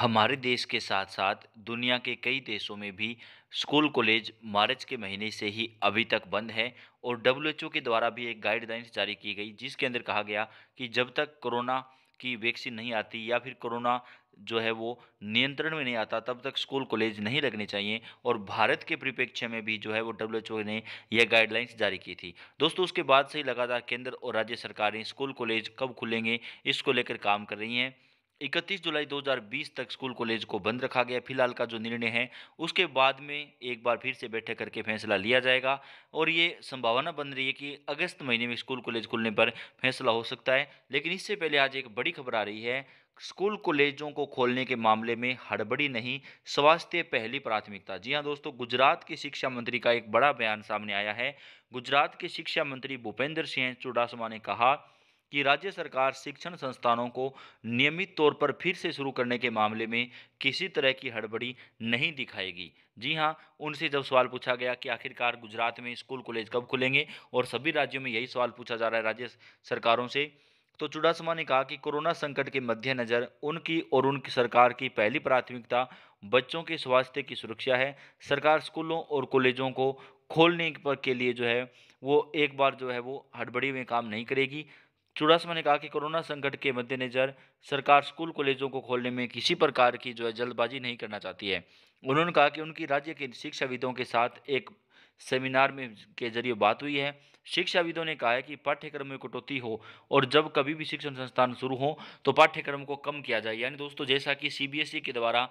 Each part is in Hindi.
हमारे देश के साथ साथ दुनिया के कई देशों में भी स्कूल कॉलेज मार्च के महीने से ही अभी तक बंद है और डब्ल्यू के द्वारा भी एक गाइडलाइंस जारी की गई जिसके अंदर कहा गया कि जब तक कोरोना की वैक्सीन नहीं आती या फिर कोरोना जो है वो नियंत्रण में नहीं आता तब तक स्कूल कॉलेज नहीं लगने चाहिए और भारत के परिप्रेक्ष्य में भी जो है वो डब्ल्यू ने यह गाइडलाइंस जारी की थी दोस्तों उसके बाद से ही लगातार केंद्र और राज्य सरकारें स्कूल कॉलेज कब खुलेंगे इसको लेकर काम कर रही हैं इकतीस जुलाई 2020 तक स्कूल कॉलेज को बंद रखा गया फिलहाल का जो निर्णय है उसके बाद में एक बार फिर से बैठक करके फैसला लिया जाएगा और ये संभावना बन रही है कि अगस्त महीने में स्कूल कॉलेज खुलने पर फैसला हो सकता है लेकिन इससे पहले आज एक बड़ी खबर आ रही है स्कूल कॉलेजों को खोलने के मामले में हड़बड़ी नहीं स्वास्थ्य पहली प्राथमिकता जी हाँ दोस्तों गुजरात के शिक्षा मंत्री का एक बड़ा बयान सामने आया है गुजरात के शिक्षा मंत्री भूपेंद्र सिंह चुडासमा ने कहा कि राज्य सरकार शिक्षण संस्थानों को नियमित तौर पर फिर से शुरू करने के मामले में किसी तरह की हड़बड़ी नहीं दिखाएगी जी हाँ उनसे जब सवाल पूछा गया कि आखिरकार गुजरात में स्कूल कॉलेज कब खुलेंगे और सभी राज्यों में यही सवाल पूछा जा रहा है राज्य सरकारों से तो चुडासमा ने कहा कि कोरोना संकट के मद्देनज़र उनकी और उनकी सरकार की पहली प्राथमिकता बच्चों के स्वास्थ्य की सुरक्षा है सरकार स्कूलों और कॉलेजों को खोलने पर के लिए जो है वो एक बार जो है वो हड़बड़ी में काम नहीं करेगी चुड़ासमा ने कहा कि कोरोना संकट के मद्देनज़र सरकार स्कूल कॉलेजों को खोलने में किसी प्रकार की जो है जल्दबाजी नहीं करना चाहती है उन्होंने कहा कि उनकी राज्य के शिक्षाविदों के साथ एक सेमिनार में के जरिए बात हुई है शिक्षाविदों ने कहा है कि पाठ्यक्रम में कटौती हो और जब कभी भी शिक्षण संस्थान शुरू हो तो पाठ्यक्रम को कम किया जाए यानी दोस्तों जैसा कि सीबीएसई के द्वारा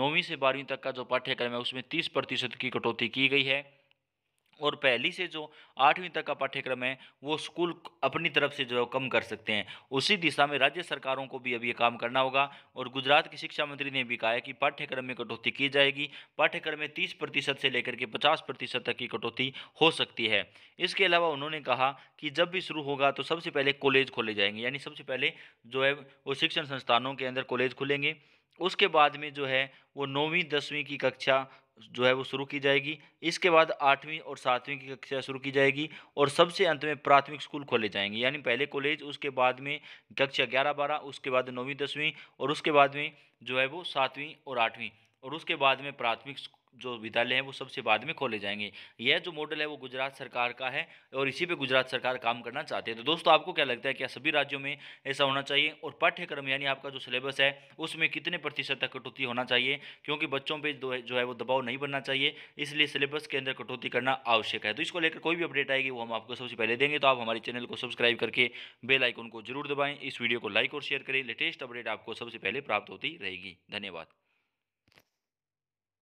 नौवीं से बारहवीं तक का जो पाठ्यक्रम है उसमें तीस प्रतिशत की कटौती की गई है और पहली से जो आठवीं तक का पाठ्यक्रम है वो स्कूल अपनी तरफ से जो है कम कर सकते हैं उसी दिशा में राज्य सरकारों को भी अब ये काम करना होगा और गुजरात के शिक्षा मंत्री ने भी कहा है कि पाठ्यक्रम में कटौती की जाएगी पाठ्यक्रम में तीस प्रतिशत से लेकर के पचास प्रतिशत तक की कटौती हो सकती है इसके अलावा उन्होंने कहा कि जब भी शुरू होगा तो सबसे पहले कॉलेज खोले जाएंगे यानी सबसे पहले जो है वो शिक्षण संस्थानों के अंदर कॉलेज खुलेंगे उसके बाद में जो है वो नौवीं दसवीं की कक्षा जो है वो शुरू की जाएगी इसके बाद आठवीं और सातवीं की कक्षा शुरू की जाएगी और सबसे अंत में प्राथमिक स्कूल खोले जाएंगे यानी पहले कॉलेज उसके बाद में कक्षा ग्यारह बारह उसके बाद नौवीं दसवीं और उसके बाद में जो है वो सातवीं और आठवीं और उसके बाद में प्राथमिक जो विद्यालय हैं वो सबसे बाद में खोले जाएंगे यह जो मॉडल है वो गुजरात सरकार का है और इसी पे गुजरात सरकार काम करना चाहती है तो दोस्तों आपको क्या लगता है क्या सभी राज्यों में ऐसा होना चाहिए और पाठ्यक्रम यानी आपका जो सिलेबस है उसमें कितने प्रतिशत तक कटौती होना चाहिए क्योंकि बच्चों पर जो है वो दबाव नहीं बनना चाहिए इसलिए सिलेबस के अंदर कटौती करना आवश्यक है तो इसको लेकर कोई भी अपडेट आएगी वो हम आपको सबसे पहले देंगे तो आप हमारे चैनल को सब्सक्राइब करके बेलाइकन को जरूर दबाएँ इस वीडियो को लाइक और शेयर करें लेटेस्ट अपडेट आपको सबसे पहले प्राप्त होती रहेगी धन्यवाद